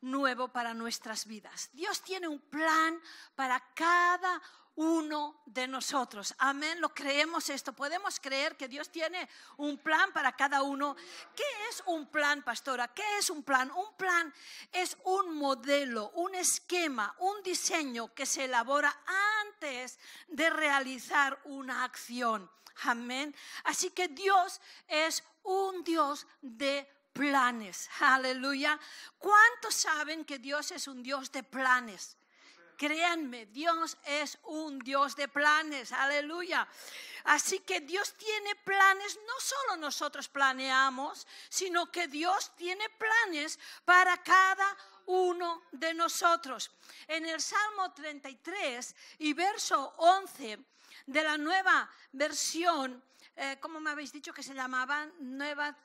nuevo para nuestras vidas. Dios tiene un plan para cada uno de nosotros. Amén, lo creemos esto. Podemos creer que Dios tiene un plan para cada uno. ¿Qué es un plan, pastora? ¿Qué es un plan? Un plan es un modelo, un esquema, un diseño que se elabora antes de realizar una acción. Amén. Así que Dios es un Dios de planes. Aleluya. ¿Cuántos saben que Dios es un Dios de planes? Créanme, Dios es un Dios de planes, aleluya. Así que Dios tiene planes, no solo nosotros planeamos, sino que Dios tiene planes para cada uno de nosotros. En el Salmo 33 y verso 11 de la nueva versión, eh, ¿cómo me habéis dicho que se llamaba? Nueva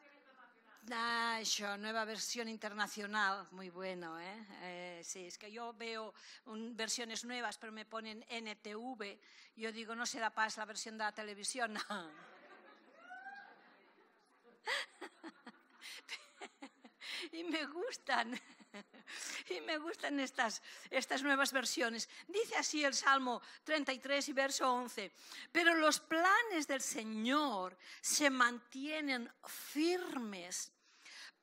Ah, nueva versión internacional, muy bueno, ¿eh? eh sí, es que yo veo versiones nuevas, pero me ponen NTV, yo digo, no da paz la versión de la televisión, y me gustan. Y me gustan estas, estas nuevas versiones. Dice así el Salmo 33 y verso 11. Pero los planes del Señor se mantienen firmes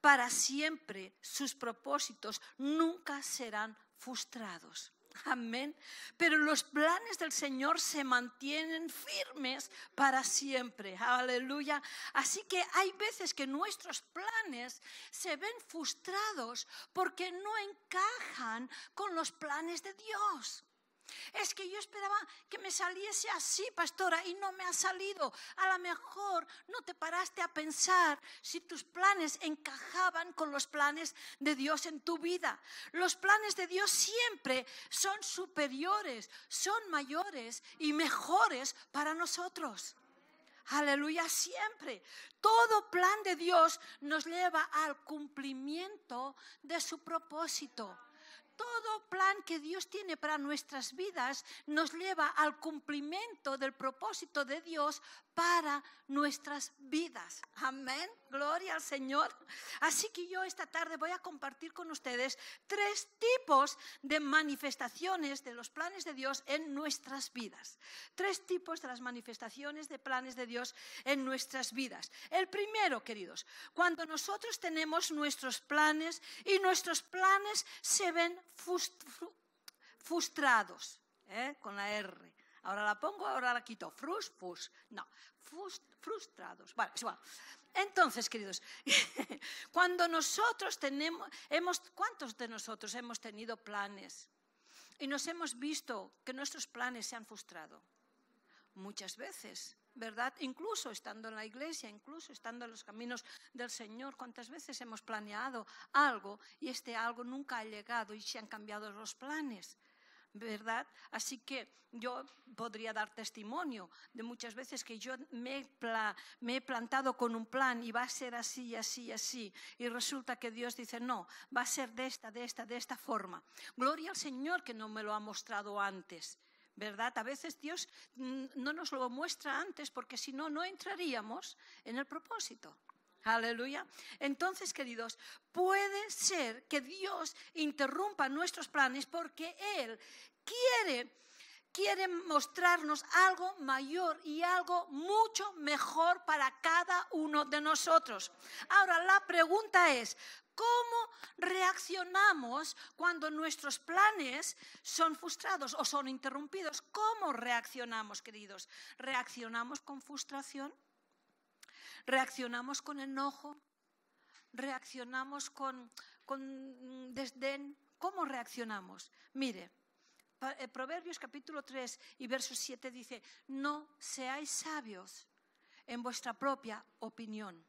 para siempre sus propósitos nunca serán frustrados. Amén. Pero los planes del Señor se mantienen firmes para siempre. Aleluya. Así que hay veces que nuestros planes se ven frustrados porque no encajan con los planes de Dios. Es que yo esperaba que me saliese así, pastora, y no me ha salido. A lo mejor no te paraste a pensar si tus planes encajaban con los planes de Dios en tu vida. Los planes de Dios siempre son superiores, son mayores y mejores para nosotros. Aleluya, siempre. Todo plan de Dios nos lleva al cumplimiento de su propósito todo plan que Dios tiene para nuestras vidas nos lleva al cumplimiento del propósito de Dios para nuestras vidas. Amén. Gloria al Señor. Así que yo esta tarde voy a compartir con ustedes tres tipos de manifestaciones de los planes de Dios en nuestras vidas. Tres tipos de las manifestaciones de planes de Dios en nuestras vidas. El primero, queridos, cuando nosotros tenemos nuestros planes y nuestros planes se ven frustrados, ¿eh? con la R Ahora la pongo, ahora la quito. No, frustrados. Entonces, queridos, cuando nosotros tenemos, ¿cuántos de nosotros hemos tenido planes y nos hemos visto que nuestros planes se han frustrado? Muchas veces. ¿verdad? Incluso estando en la iglesia, incluso estando en los caminos del Señor, cuántas veces hemos planeado algo y este algo nunca ha llegado y se han cambiado los planes. ¿verdad? Así que yo podría dar testimonio de muchas veces que yo me, he plantado con un plan y va a ser así, así, así, y resulta que Dios dice, no, va a ser de esta, de esta, de esta forma. Gloria al Señor que no me lo ha mostrado antes. ¿verdad? A veces Dios mm, no nos lo muestra antes porque si no, no entraríamos en el propósito. Aleluya. Entonces, queridos, puede ser que Dios interrumpa nuestros planes porque Él quiere quiere mostrarnos algo mayor y algo mucho mejor para cada uno de nosotros. Ahora, la pregunta es, ¿cómo reaccionamos cuando nuestros planes son frustrados o son interrumpidos? ¿Cómo reaccionamos, queridos? ¿Reaccionamos con frustración? Reaccionamos con enojo, reaccionamos con, desdén. ¿Cómo reaccionamos? Mire, eh, Proverbios capítulo 3 y verso 7 dice, no seáis sabios en vuestra propia opinión.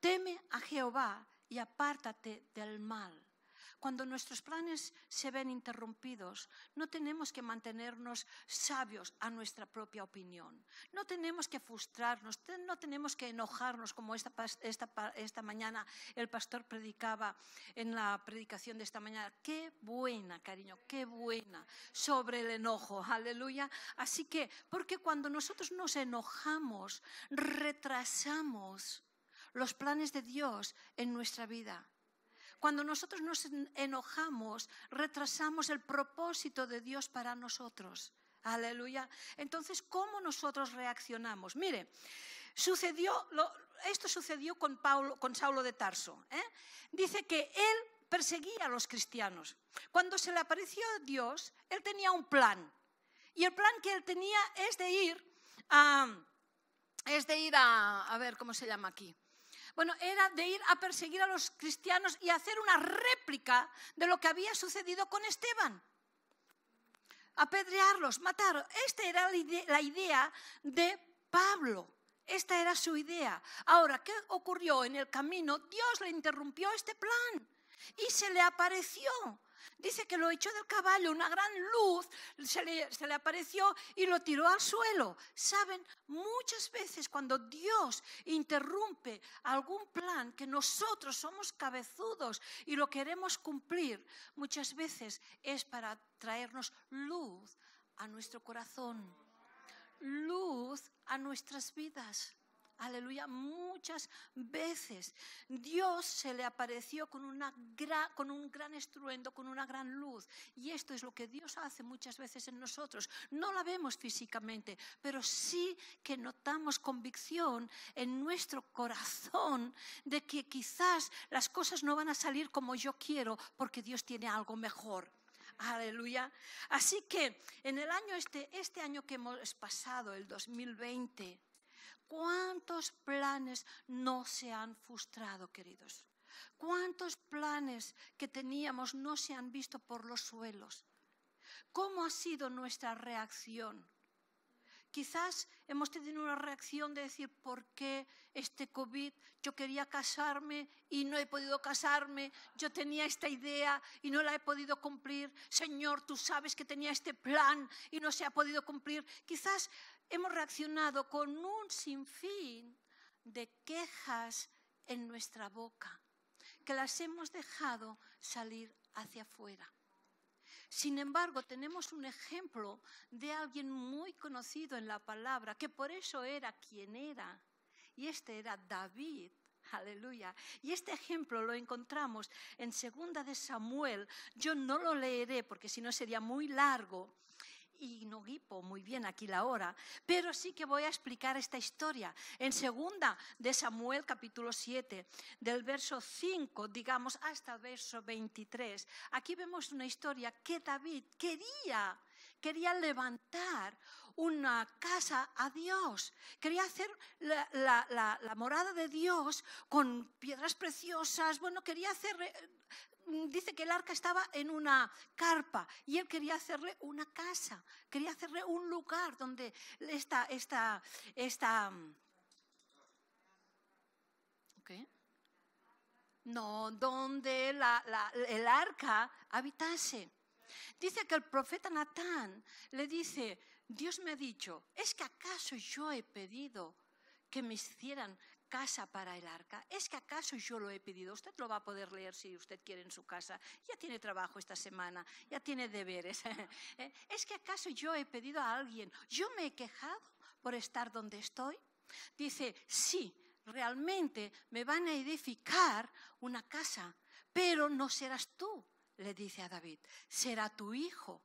Teme a Jehová y apártate del mal. Cuando nuestros planes se ven interrumpidos, no tenemos que mantenernos sabios a nuestra propia opinión. No tenemos que frustrarnos, no tenemos que enojarnos como esta, mañana el pastor predicaba en la predicación de esta mañana. Qué buena, cariño, qué buena sobre el enojo. Aleluya. Así que, porque cuando nosotros nos enojamos, retrasamos los planes de Dios en nuestra vida. Cuando nosotros nos enojamos, retrasamos el propósito de Dios para nosotros. Aleluya. Entonces, ¿cómo nosotros reaccionamos? Mire, sucedió, esto sucedió con, Paulo, con Saulo de Tarso. ¿eh? Dice que él perseguía a los cristianos. Cuando se le apareció Dios, él tenía un plan. Y el plan que él tenía es de ir a... Es de ir a, a ver, ¿cómo se llama aquí? bueno, era de ir a perseguir a los cristianos y hacer una réplica de lo que había sucedido con Esteban. Apedrearlos, matarlos. Esta era la idea de Pablo. Esta era su idea. Ahora, ¿qué ocurrió en el camino? Dios le interrumpió este plan y se le apareció Dice que lo echó del caballo, una gran luz se le, apareció y lo tiró al suelo. Saben, muchas veces cuando Dios interrumpe algún plan que nosotros somos cabezudos y lo queremos cumplir, muchas veces es para traernos luz a nuestro corazón, luz a nuestras vidas aleluya, muchas veces. Dios se le apareció con, un gran estruendo, con una gran luz. Y esto es lo que Dios hace muchas veces en nosotros. No la vemos físicamente, pero sí que notamos convicción en nuestro corazón de que quizás las cosas no van a salir como yo quiero porque Dios tiene algo mejor. Aleluya. Así que en el año este, este año que hemos pasado, el 2020, ¿Cuántos planes no se han frustrado, queridos? ¿Cuántos planes que teníamos no se han visto por los suelos? ¿Cómo ha sido nuestra reacción? Quizás hemos tenido una reacción de decir, ¿por qué este COVID? Yo quería casarme y no he podido casarme. Yo tenía esta idea y no la he podido cumplir. Señor, tú sabes que tenía este plan y no se ha podido cumplir. Quizás hemos reaccionado con un sinfín de quejas en nuestra boca, que las hemos dejado salir hacia afuera. Sin embargo, tenemos un ejemplo de alguien muy conocido en la palabra, que por eso era quien era. Y este era David. Aleluya. Y este ejemplo lo encontramos en Segunda de Samuel. Yo no lo leeré porque si no sería muy largo, y no guipo muy bien aquí la hora, pero sí que voy a explicar esta historia. En segunda de Samuel capítulo 7, del verso 5, digamos, hasta el verso 23, aquí vemos una historia que David quería, quería levantar una casa a Dios, quería hacer la morada de Dios con piedras preciosas, bueno, quería hacer eh, Mm, dice que el arca estaba en una carpa y él quería hacerle una casa, quería hacerle un lugar donde esta, esta, esta... Mm, no, donde el arca habitase. Dice que el profeta Natán le dice, Dios me ha dicho, ¿es que acaso yo he pedido que me hicieran casa para el arca? ¿Es que acaso yo lo he pedido? Usted lo va a poder leer si usted quiere en su casa. Ya tiene trabajo esta semana, ya tiene deberes. ¿Eh? ¿Es que acaso yo he pedido a alguien? ¿Yo me he quejado por estar donde estoy? Dice, sí, realmente me van a edificar una casa, pero no serás tú, le dice a David, será tu hijo.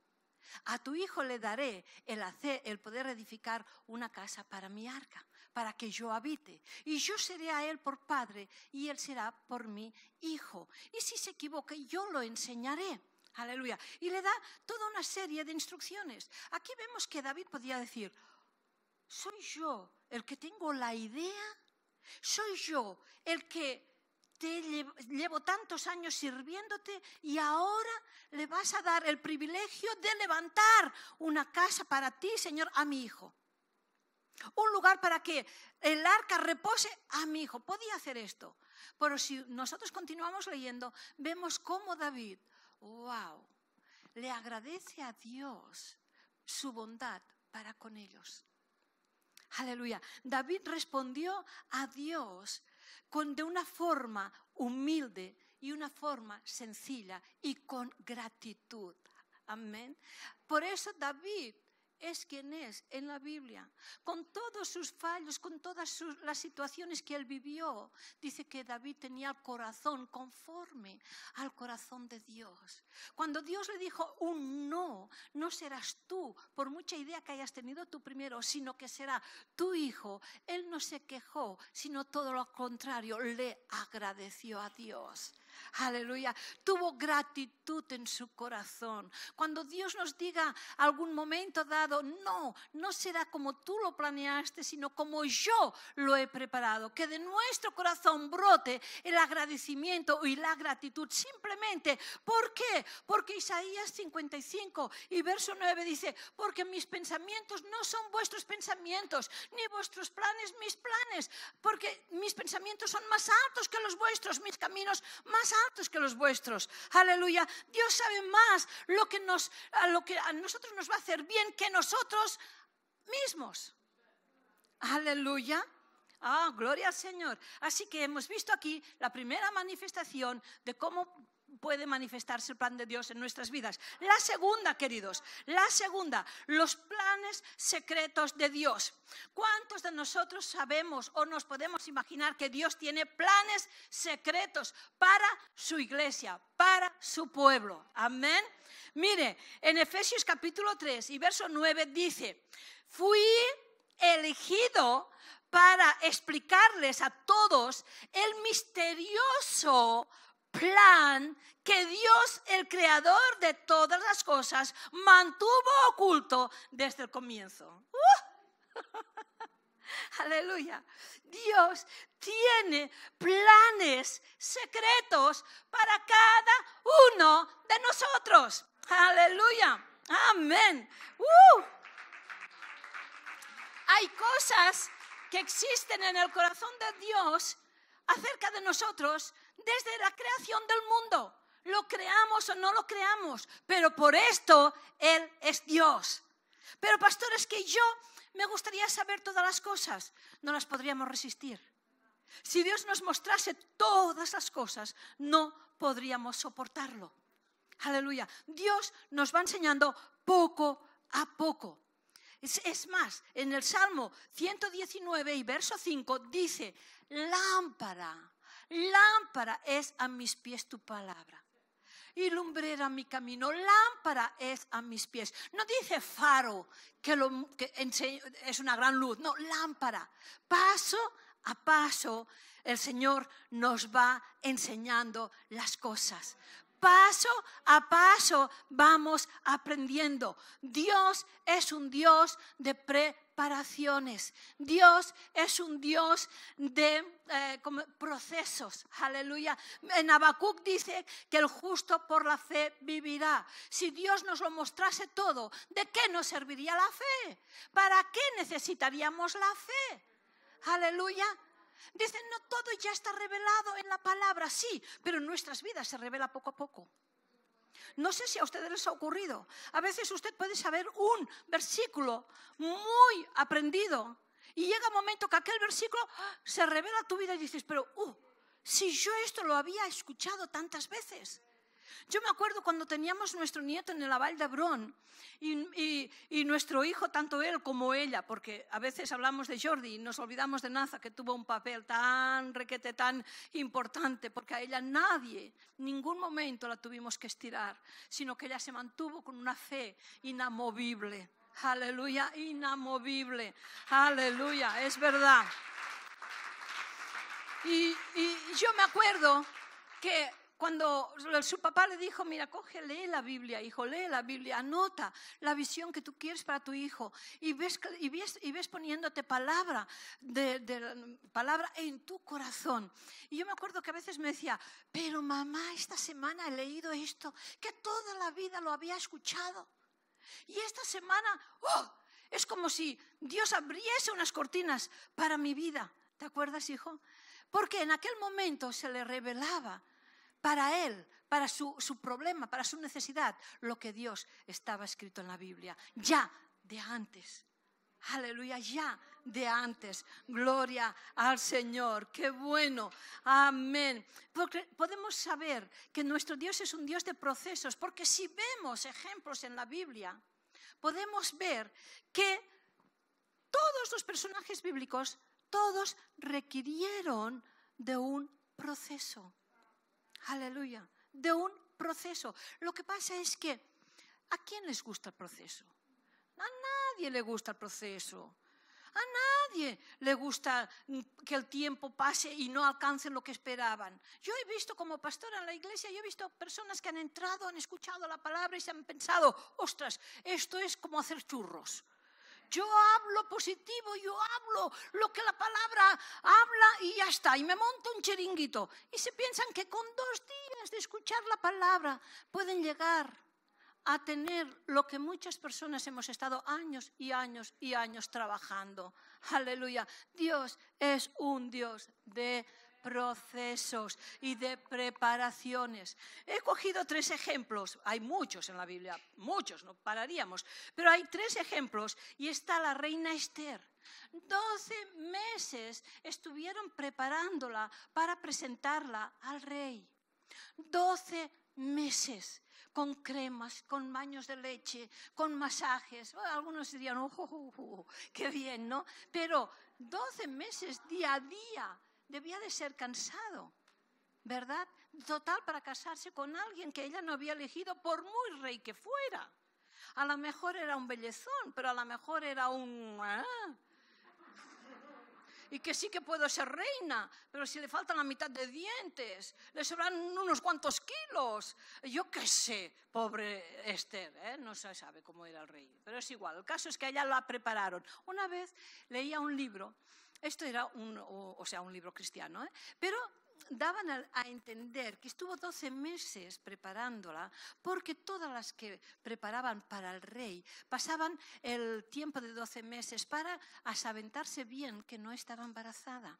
A tu hijo le daré el, hacer, el poder edificar una casa para mi arca para que yo habite. Y yo seré a Él por Padre y Él será por mi Hijo. Y si se equivoque yo lo enseñaré. Aleluya. Y le da toda una serie de instrucciones. Aquí vemos que David podía decir, soy yo el que tengo la idea, soy yo el que te llevo tantos años sirviéndote y ahora le vas a dar el privilegio de levantar una casa para ti, Señor, a mi hijo un lugar para que el arca repose a ah, mi hijo. Podía hacer esto. Pero si nosotros continuamos leyendo, vemos cómo David, wow, le agradece a Dios su bondad para con ellos. Aleluya. David respondió a Dios con, de una forma humilde y una forma sencilla y con gratitud. Amén. Por eso David es quien es en la Biblia. Con todos sus fallos, con todas las situaciones que él vivió, dice que David tenía el corazón conforme al corazón de Dios. Cuando Dios le dijo un no, no serás tú, por mucha idea que hayas tenido tú primero, sino que será tu hijo, él no se quejó, sino todo lo contrario, le agradeció a Dios. Aleluya. Tuvo gratitud en su corazón. Cuando Dios nos diga algún momento dado, no, no será como tú lo planeaste, sino como yo lo he preparado. Que de nuestro corazón brote el agradecimiento y la gratitud. Simplemente, ¿por qué? Porque Isaías 55 y verso 9 dice, porque mis pensamientos no son vuestros pensamientos, ni vuestros planes mis planes, porque mis pensamientos son más altos que los vuestros, mis caminos más más altos que los vuestros. Aleluya. Dios sabe más lo que, nos, a lo que a nosotros nos va a hacer bien que nosotros mismos. Aleluya. Ah, gloria al Señor. Así que hemos visto aquí la primera manifestación de cómo puede manifestarse el plan de Dios en nuestras vidas. La segunda, queridos, la segunda, los planes secretos de Dios. ¿Cuántos de nosotros sabemos o nos podemos imaginar que Dios tiene planes secretos para su iglesia, para su pueblo? Amén. Mire, en Efesios capítulo 3 y verso 9 dice, fui elegido para explicarles a todos el misterioso plan que Dios, el creador de todas las cosas, mantuvo oculto desde el comienzo. ¡Uh! Aleluya. Dios tiene planes secretos para cada uno de nosotros. Aleluya. Amén. ¡Uh! Hay cosas que existen en el corazón de Dios acerca de nosotros desde la creación del mundo. Lo creamos o no lo creamos, pero por esto Él es Dios. Pero pastores, que yo me gustaría saber todas las cosas. No las podríamos resistir. Si Dios nos mostrase todas las cosas, no podríamos soportarlo. Aleluya. Dios nos va enseñando poco a poco. Es, es, más, en el Salmo 119 y verso 5 dice, lámpara Lámpara es a mis pies tu palabra. Y lumbrera mi camino, lámpara es a mis pies. No dice faro, que, lo, que es una gran luz, no, lámpara. Paso a paso el Señor nos va enseñando las cosas. Paso a paso vamos aprendiendo. Dios es un Dios de pre Dios es un Dios de eh, procesos. Aleluya. En Habacuc dice que el justo por la fe vivirá. Si Dios nos lo mostrase todo, ¿de qué nos serviría la fe? ¿Para qué necesitaríamos la fe? Aleluya. Dicen, no todo ya está revelado en la palabra, sí, pero en nuestras vidas se revela poco a poco. No sé si a ustedes les ha ocurrido. A veces usted puede saber un versículo muy aprendido y llega un momento que aquel versículo ¡ah!, se revela a tu vida y dices, pero, uh, si yo esto lo había escuchado tantas veces. Yo me acuerdo cuando teníamos nuestro nieto en el aval de Abrón y, nuestro hijo, tanto él como ella, porque a veces hablamos de Jordi y nos olvidamos de Naza, que tuvo un papel tan requete, tan importante, porque a ella nadie, ningún momento la tuvimos que estirar, sino que ella se mantuvo con una fe inamovible. Aleluya, inamovible. Aleluya, es verdad. y yo me acuerdo que cuando su papá le dijo, mira, coge, lee la Biblia, hijo, lee la Biblia, anota la visión que tú quieres para tu hijo y ves, y ves, y ves poniéndote palabra, de, de, palabra en tu corazón. Y yo me acuerdo que a veces me decía, pero mamá, esta semana he leído esto, que toda la vida lo había escuchado. Y esta semana, oh, es como si Dios abriese unas cortinas para mi vida. ¿Te acuerdas, hijo? Porque en aquel momento se le revelaba para él, para su, problema, para su necesidad, lo que Dios estaba escrito en la Biblia, ya de antes. Aleluya, ya de antes. Gloria al Señor. Qué bueno. Amén. Porque podemos saber que nuestro Dios es un Dios de procesos, porque si vemos ejemplos en la Biblia, podemos ver que todos los personajes bíblicos, todos requirieron de un proceso. Aleluya. De un proceso. Lo que pasa es que, ¿a quién les gusta el proceso? A nadie le gusta el proceso. A nadie le gusta que el tiempo pase y no alcancen lo que esperaban. Yo he visto como pastora en la iglesia, yo he visto personas que han entrado, han escuchado la palabra y se han pensado, ostras, esto es como hacer churros. Yo hablo positivo, yo hablo lo que la palabra habla y ya está. Y me monto un chiringuito. Y se piensan que con dos días de escuchar la palabra pueden llegar a tener lo que muchas personas hemos estado años y años y años trabajando. Aleluya. Dios es un Dios de procesos y de preparaciones. He cogido tres ejemplos, hay muchos en la Biblia, muchos, no pararíamos, pero hay tres ejemplos y está la reina Esther. Doce meses estuvieron preparándola para presentarla al rey. Doce meses con cremas, con baños de leche, con masajes. Algunos dirían, oh, oh, oh, oh, ¡qué bien, ¿no? Pero doce meses día a día debía de ser cansado, ¿verdad? Total para casarse con alguien que ella no había elegido por muy rey que fuera. A lo mejor era un bellezón, pero a lo mejor era un... ¿eh? y que sí que puedo ser reina, pero si le faltan la mitad de dientes, le sobran unos cuantos kilos, yo qué sé, pobre Esther, ¿eh? no se sabe cómo era el rey, pero es igual, el caso es que a ella la prepararon. Una vez leía un libro esto era un, o, sea, un libro cristiano, ¿eh? pero daban a, entender que estuvo 12 meses preparándola porque todas las que preparaban para el rey pasaban el tiempo de 12 meses para asaventarse bien que no estaba embarazada.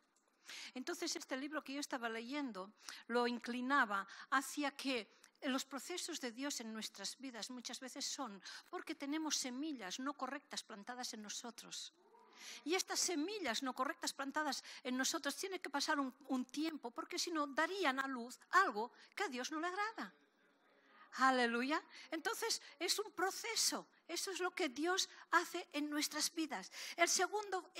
Entonces este libro que yo estaba leyendo lo inclinaba hacia que los procesos de Dios en nuestras vidas muchas veces son porque tenemos semillas no correctas plantadas en nosotros. Y estas semillas no correctas plantadas en nosotros tienen que pasar un, tiempo, porque si no darían a luz algo que a Dios no le agrada. Aleluya. Entonces es un proceso. Eso es lo que Dios hace en nuestras vidas. El segundo,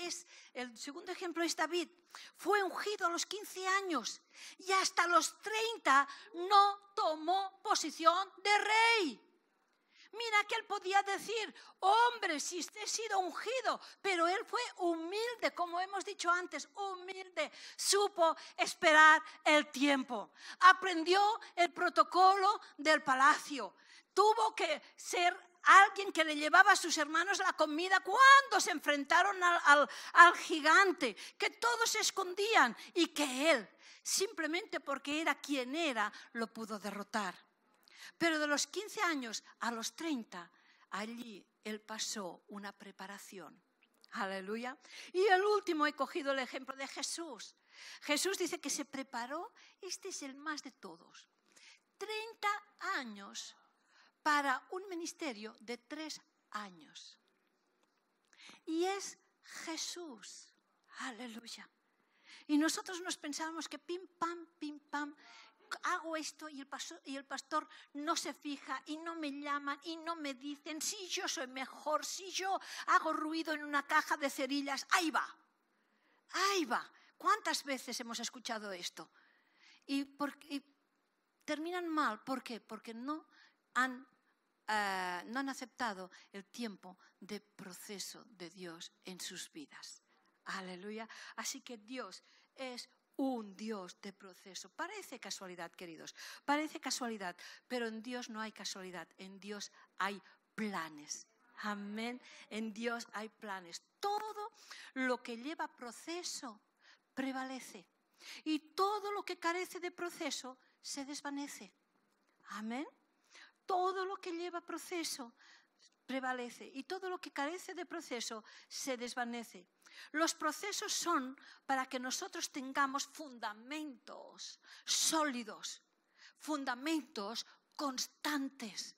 el segundo ejemplo es David. Fue ungido a los 15 años y hasta los 30 no tomó posición de rey. Mira que él podía decir, hombre, si usted ha sido ungido, pero él fue humilde, como hemos dicho antes, humilde, supo esperar el tiempo, aprendió el protocolo del palacio, tuvo que ser alguien que le llevaba a sus hermanos la comida cuando se enfrentaron al, al, gigante, que todos se escondían y que él, simplemente porque era quien era, lo pudo derrotar. Pero de los 15 años a los 30, allí él pasó una preparación. Aleluya. Y el último he cogido el ejemplo de Jesús. Jesús dice que se preparó, este es el más de todos, 30 años para un ministerio de 3 años. Y es Jesús. Aleluya. Y nosotros nos pensábamos que pim pam, pim pam, hago esto y el, pastor, no se fija y no me llaman y no me dicen, si yo soy mejor, si yo hago ruido en una caja de cerillas, ahí va, ahí va. ¿Cuántas veces hemos escuchado esto? Y, terminan mal, ¿por qué? Porque no han eh, no han aceptado el tiempo de proceso de Dios en sus vidas. Aleluya. Así que Dios es un Dios de proceso. Parece casualidad, queridos, parece casualidad, pero en Dios no hay casualidad, en Dios hay planes. Amén, en Dios hay planes. Todo lo que lleva proceso prevalece y todo lo que carece de proceso se desvanece. Amén. Todo lo que lleva proceso prevalece y todo lo que carece de proceso se desvanece. Los procesos son para que nosotros tengamos fundamentos sólidos, fundamentos constantes,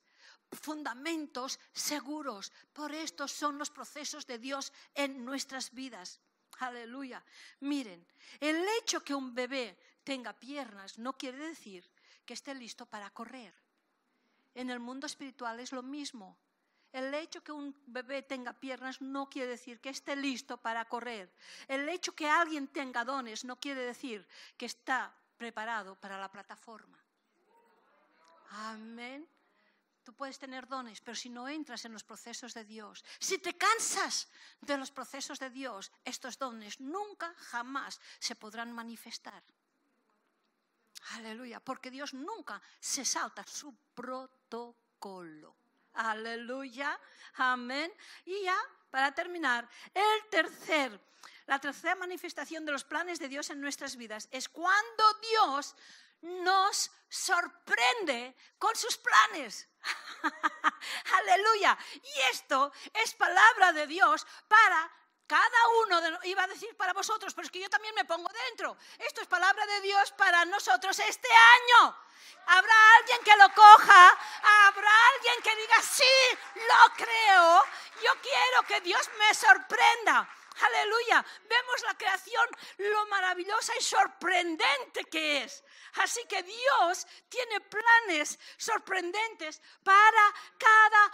fundamentos seguros. Por estos son los procesos de Dios en nuestras vidas. Aleluya. Miren, el hecho que un bebé tenga piernas no quiere decir que esté listo para correr. En el mundo espiritual es lo mismo. El hecho que un bebé tenga piernas no quiere decir que esté listo para correr. El hecho que alguien tenga dones no quiere decir que está preparado para la plataforma. Amén. Tú puedes tener dones, pero si no entras en los procesos de Dios, si te cansas de los procesos de Dios, estos dones nunca, jamás se podrán manifestar. Aleluya, porque Dios nunca se salta su protocolo. Aleluya. Amén. Y ya, para terminar, el tercer, la tercera manifestación de los planes de Dios en nuestras vidas es cuando Dios nos sorprende con sus planes. Aleluya. Y esto es palabra de Dios para cada uno iba a decir para vosotros, pero es que yo también me pongo dentro. Esto es palabra de Dios para nosotros este año. Habrá alguien que lo coja, habrá alguien que diga, sí, lo creo, yo quiero que Dios me sorprenda. Aleluya. Vemos la creación, lo maravillosa y sorprendente que es. Así que Dios tiene planes sorprendentes para cada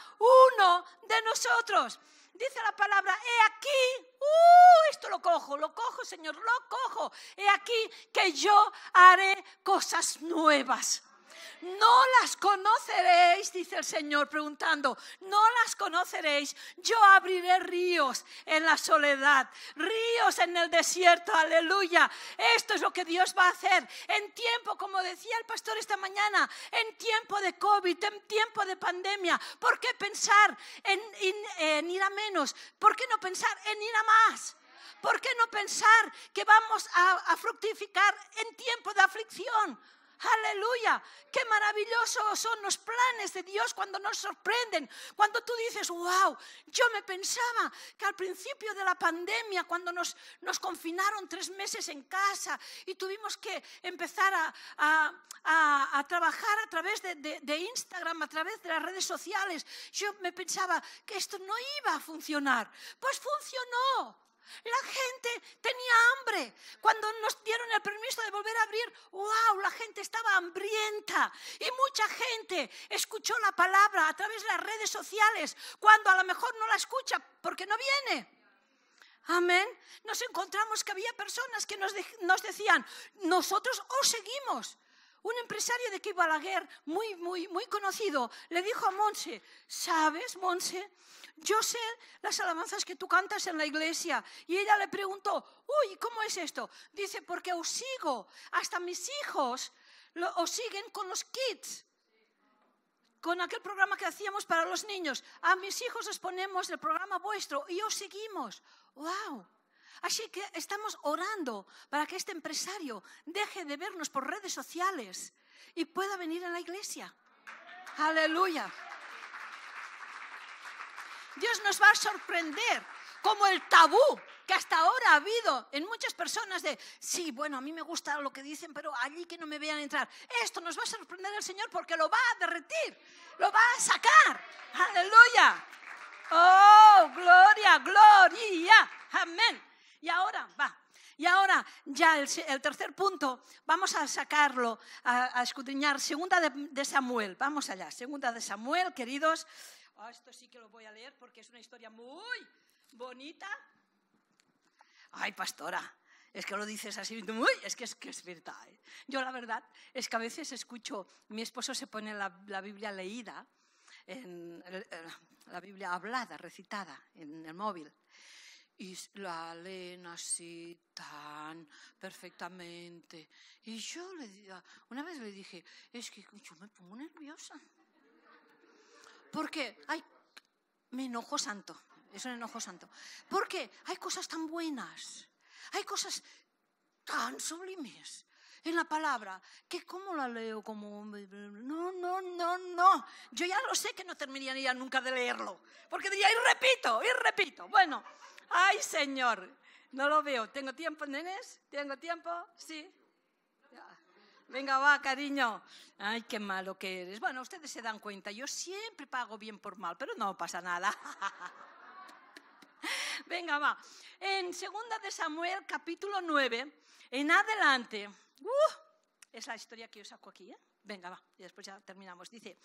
uno de nosotros dice la palabra, he aquí, uh, esto lo cojo, lo cojo, Señor, lo cojo, he aquí que yo haré cosas nuevas. No las conoceréis, dice el Señor preguntando, no las conoceréis. Yo abriré ríos en la soledad, ríos en el desierto, aleluya. Esto es lo que Dios va a hacer en tiempo, como decía el pastor esta mañana, en tiempo de COVID, en tiempo de pandemia. ¿Por qué pensar en, ir a menos? ¿Por qué no pensar en ir a más? ¿Por qué no pensar que vamos a fructificar en tiempo de aflicción? Aleluya. Qué maravillosos son los planes de Dios cuando nos sorprenden. Cuando tú dices, wow, yo me pensaba que al principio de la pandemia, cuando nos, nos confinaron tres meses en casa y tuvimos que empezar a, trabajar a través de Instagram, a través de las redes sociales, yo me pensaba que esto no iba a funcionar. Pues funcionó. La gente tenía hambre. Cuando nos dieron el permiso de volver a abrir, wow, la gente estaba hambrienta. Y mucha gente escuchó la palabra a través de las redes sociales, cuando a lo mejor no la escucha porque no viene. Amén. Nos encontramos que había personas que nos, nos decían, nosotros os seguimos. Un empresario de Kip Balaguer, muy, muy, muy conocido, le dijo a Monse, ¿sabes, Monse? Yo sé las alabanzas que tú cantas en la iglesia. Y ella le preguntó, uy, ¿cómo es esto? Dice, porque os sigo, hasta mis hijos os siguen con los kids con aquel programa que hacíamos para los niños. A mis hijos les ponemos el programa vuestro y os seguimos. ¡Wow! Así que estamos orando para que este empresario deje de vernos por redes sociales y pueda venir a la iglesia. Aleluya. Dios nos va a sorprender como el tabú que hasta ahora ha habido en muchas personas de, sí, bueno, a mí me gusta lo que dicen, pero allí que no me vean entrar. Esto nos va a sorprender el Señor porque lo va a derretir, lo va a sacar. Aleluya. Oh, gloria, gloria. Amén. Y ahora, va. Y ahora, ya el, tercer punto, vamos a sacarlo, a, escudriñar. Segunda de, Samuel, vamos allá. Segunda de Samuel, queridos. Ah, esto sí que lo voy a leer porque es una historia muy bonita. Ay, pastora, es que lo dices así, es que es, verdad. ¿eh? Yo la verdad es que a veces escucho, mi esposo se pone la, Biblia leída, la Biblia hablada, recitada en el móvil y la leen así tan perfectamente. Y yo le, ah, una vez le dije, es que yo me pongo nerviosa. Porque hay, me enojo santo, es un enojo santo. Porque hay cosas tan buenas, hay cosas tan sublimes en la palabra, que cómo la leo como... No, no, no, no. Yo ya lo sé que no terminaría nunca de leerlo, porque diría, y repito, y repito. Bueno, Ay, Señor, no lo veo. ¿Tengo tiempo, nenes? ¿Tengo tiempo? Sí. Venga, va, cariño. Ay, qué malo que eres. Bueno, ustedes se dan cuenta, yo siempre pago bien por mal, pero no pasa nada. Venga, va. En Segunda de Samuel, capítulo 9, en adelante. Uh, es la historia que yo saco aquí, ¿eh? Venga, va. Y después ya terminamos. Dice,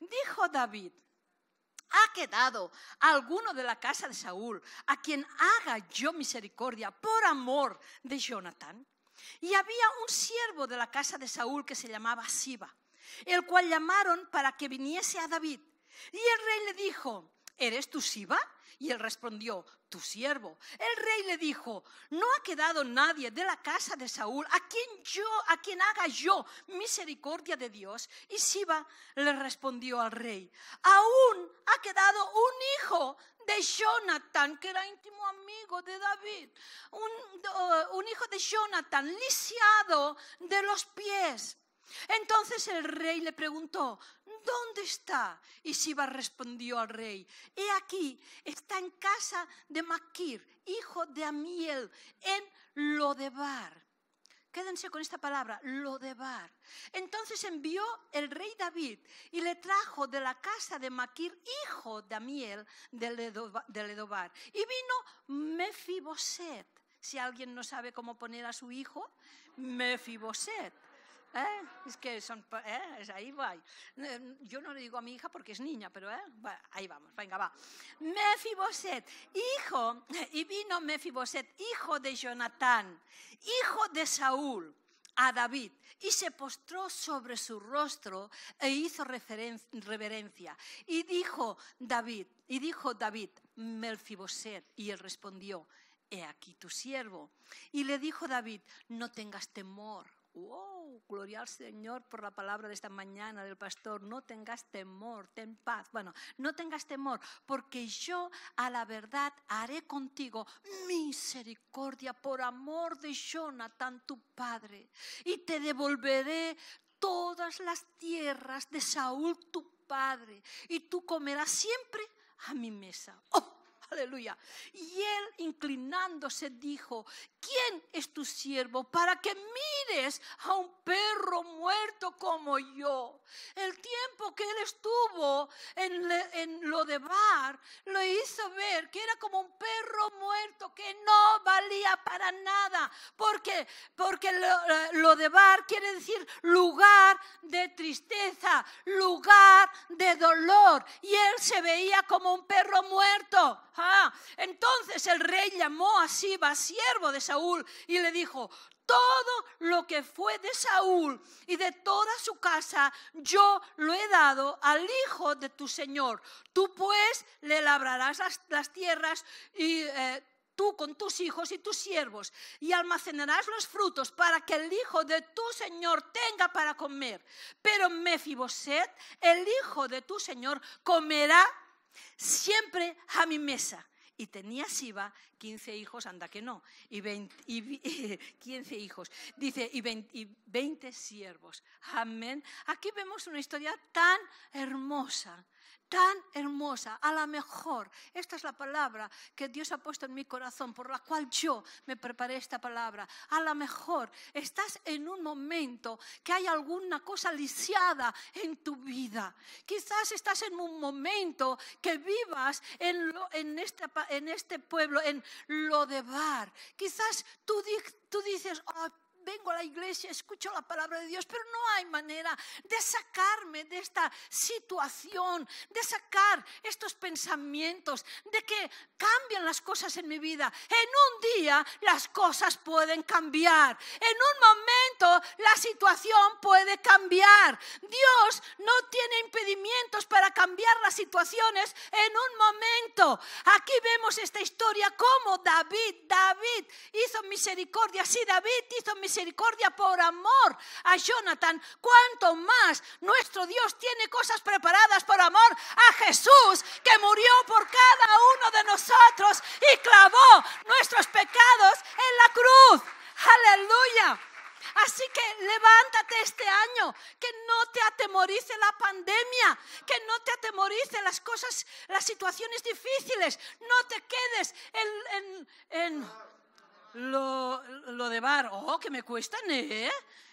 dijo David, ha quedado alguno de la casa de Saúl, a quien haga yo misericordia por amor de Jonathan Y había un siervo de la casa de Saúl que se llamaba Siba, el cual llamaron para que viniese a David. Y el rey le dijo, ¿eres tú Siba? Y él respondió, tu siervo. El rey le dijo, no ha quedado nadie de la casa de Saúl a quien yo, a quien haga yo misericordia de Dios. Y Siba le respondió al rey, aún ha quedado un hijo de Jonathan, que era íntimo amigo de David, un, un hijo de Jonathan, lisiado de los pies. Entonces el rey le preguntó, ¿dónde está? Y Siba respondió al rey, he aquí, está en casa de Maquir, hijo de Amiel, en Lodebar. Quédense con esta palabra, Lodebar. Entonces envió el rey David y le trajo de la casa de Maquir, hijo de Amiel, de Lodebar. Y vino Mefiboset. Si alguien no sabe cómo poner a su hijo, Mefiboset ¿Eh? Es que son, ¿eh? ahí Yo no le digo a mi hija porque es niña, pero ¿eh? ahí vamos, venga, va. Mefiboset, hijo, y vino Mefiboset, hijo de Jonatán, hijo de Saúl, a David y se postró sobre su rostro e hizo reverencia. Y dijo David, y dijo David, Mefiboset y él respondió, he aquí tu siervo. Y le dijo David, no tengas temor Gloria al Señor por la palabra de esta mañana del pastor. No tengas temor, ten paz. Bueno, no tengas temor, porque yo a la verdad haré contigo misericordia por amor de Jonathan, tu padre, y te devolveré todas las tierras de Saúl, tu padre, y tú comerás siempre a mi mesa. ¡Oh! Aleluya. Y él inclinándose dijo, ¿quién es tu siervo para que mires a un perro muerto como yo? El tiempo que él estuvo en, lo de Bar lo hizo ver que era como un perro muerto que no valía para nada, porque, porque lo eh, de Bar quiere decir lugar de tristeza, lugar de dolor. Y él se veía como un perro muerto. Ah, entonces el rey llamó a Siba, siervo de Saúl, y le dijo, todo lo que fue de Saúl y de toda su casa, yo lo he dado al hijo de tu señor. Tú pues le labrarás las, tierras y... Eh, tú con tus hijos y tus siervos, y almacenarás los frutos para que el hijo de tu señor tenga para comer. Pero Mefiboset, el hijo de tu señor, comerá siempre a mi mesa. Y tenía Siba 15 hijos, anda que no, y, 15 hijos, dice, y 20 siervos. Amén. Aquí vemos una historia tan hermosa tan hermosa, a la mejor. Esta es la palabra que Dios ha puesto en mi corazón, por la cual yo me preparé esta palabra. A la mejor estás en un momento que hay alguna cosa lisiada en tu vida. Quizás estás en un momento que vivas en, lo, en, este, en este pueblo, en bar. Quizás tú, tú dices, ah, vengo a la iglesia, escucho la palabra de Dios, pero no hay manera de sacarme de esta situación, de sacar estos pensamientos, de que cambian las cosas en mi vida. En un día las cosas pueden cambiar, en un momento la situación puede cambiar. Dios no tiene impedimientos para cambiar las situaciones en un momento. Aquí vemos esta historia, como David, David hizo misericordia, sí, David hizo misericordia por amor a Jonathan, cuanto más nuestro Dios tiene cosas preparadas por amor a Jesús que murió por cada uno de nosotros. cuestan, ¿eh?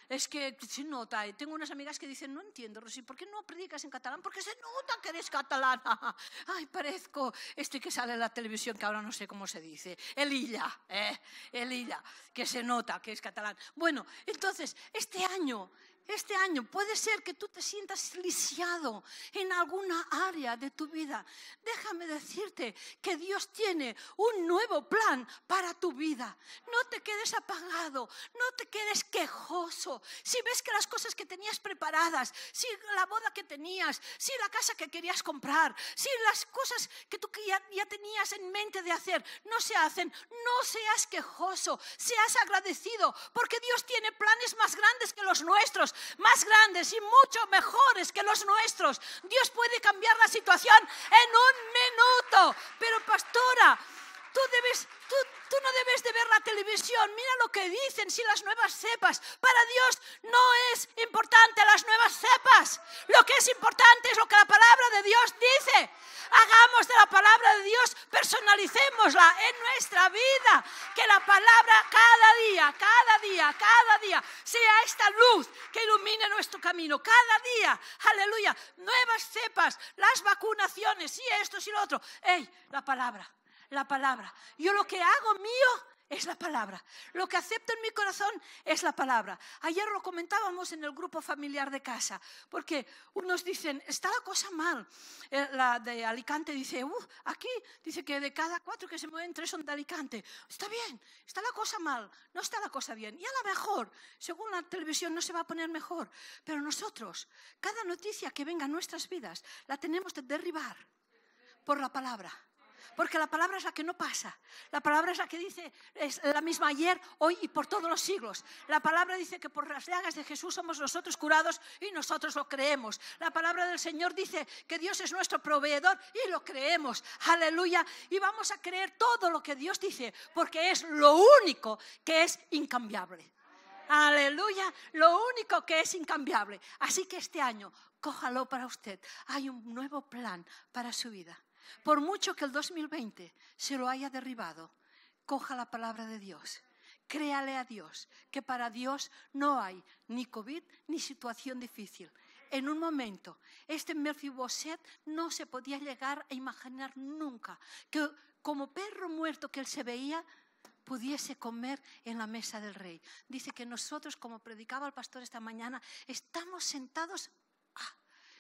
Es que se nota. ¿eh? Tengo unas amigas que dicen, no entiendo, Rosy, ¿por qué no predicas en catalán? Porque se nota que eres catalana. Ay, parezco este que sale en la televisión, que ahora no sé cómo se dice. Elilla, ¿eh? Elilla, que se nota que es catalán. Bueno, entonces, este año este año puede ser que tú te sientas lisiado en alguna área de tu vida. Déjame decirte que Dios tiene un nuevo plan para tu vida. No te quedes apagado, no te quedes quejoso. Si ves que las cosas que tenías preparadas, si la boda que tenías, si la casa que querías comprar, si las cosas que tú ya, tenías en mente de hacer no se hacen, no seas quejoso, seas agradecido, porque Dios tiene planes más grandes que los nuestros más grandes y mucho mejores que los nuestros. Dios puede cambiar la situación en un minuto. Pero pastora, Tú, no debes de ver la televisión. Mira lo que dicen, si las nuevas cepas. Para Dios no es importante las nuevas cepas. Lo que es importante es lo que la palabra de Dios dice. Hagamos de la palabra de Dios, personalicémosla en nuestra vida. Que la palabra cada día, cada día, cada día sea esta luz que ilumine nuestro camino. Cada día, aleluya, nuevas cepas, las vacunaciones y esto y lo otro. ¡Ey, la palabra! la palabra. Yo lo que hago mío es la palabra. Lo que acepto en mi corazón es la palabra. Ayer lo comentábamos en el grupo familiar de casa, porque unos dicen, está la cosa mal. Eh, la de Alicante dice, aquí dice que de cada cuatro que se mueven, tres son de Alicante. Está bien, está la cosa mal, no está la cosa bien. Y a lo mejor, según la televisión, no se va a poner mejor. Pero nosotros, cada noticia que venga a nuestras vidas, la tenemos que derribar por la palabra porque la palabra es la que no pasa. La palabra es la que dice, es la misma ayer, hoy y por todos los siglos. La palabra dice que por las llagas de Jesús somos nosotros curados y nosotros lo creemos. La palabra del Señor dice que Dios es nuestro proveedor y lo creemos. Aleluya. Y vamos a creer todo lo que Dios dice, porque es lo único que es incambiable. Aleluya, lo único que es incambiable. Así que este año, cójalo para usted. Hay un nuevo plan para su vida. Por mucho que el 2020 se lo haya derribado, coja la palabra de Dios. Créale a Dios que para Dios no hay ni COVID ni situación difícil. En un momento, este Murphy Bosset no se podía llegar a imaginar nunca que como perro muerto que él se veía, pudiese comer en la mesa del rey. Dice que nosotros, como predicaba el pastor esta mañana, estamos sentados ah,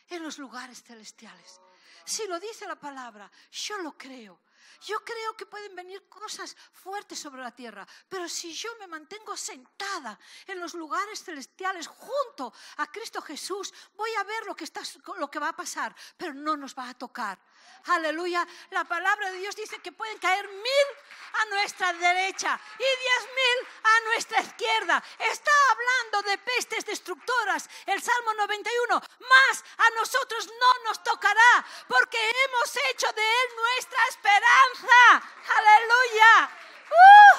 en los lugares celestiales. Si lo dice la palabra, yo lo creo. Yo creo que pueden venir cosas fuertes sobre la tierra, pero si yo me mantengo sentada en los lugares celestiales junto a Cristo Jesús, voy a ver lo que, está, lo que va a pasar, pero no nos va a tocar. Aleluya, la palabra de Dios dice que pueden caer mil a nuestra derecha y diez mil a nuestra izquierda. Está hablando de pestes destructoras, el Salmo 91, más a nosotros no nos tocará, porque hemos hecho de él nuestra esperanza esperanza. Aleluya. Uh,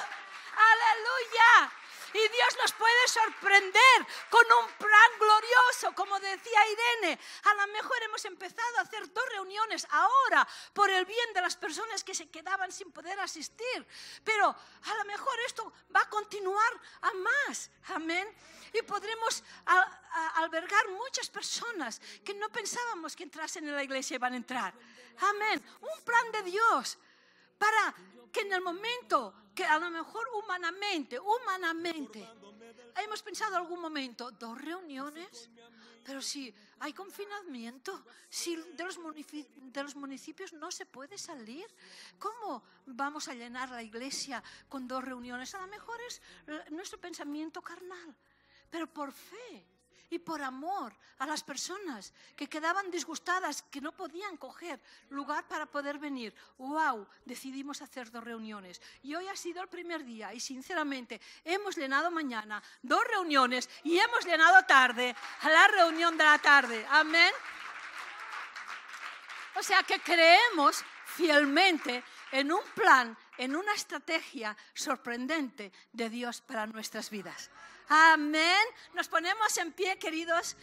aleluya y Dios nos puede sorprender con un plan glorioso, como decía Irene. A lo mejor hemos empezado a hacer dos reuniones ahora por el bien de las personas que se quedaban sin poder asistir, pero a lo mejor esto va a continuar a más, amén. Y podremos albergar muchas personas que no pensábamos que entrasen en la iglesia y van a entrar. Amén. Un plan de Dios para que en el momento que a lo mejor humanamente, humanamente, hemos pensado algún momento, dos reuniones, pero si hay confinamiento, si de los, de los municipios no se puede salir, ¿cómo vamos a llenar la iglesia con dos reuniones? A lo mejor es eh, nuestro pensamiento carnal, pero por fe y por amor a las personas que quedaban disgustadas, que no podían coger lugar para poder venir. ¡Wow! Decidimos hacer dos reuniones. Y hoy ha sido el primer día y sinceramente hemos llenado mañana dos reuniones y hemos llenado tarde a la reunión de la tarde. Amén. O sea que creemos fielmente en un plan, en una estrategia sorprendente de Dios para nuestras vidas. Amén. Nos ponemos en pie, queridos.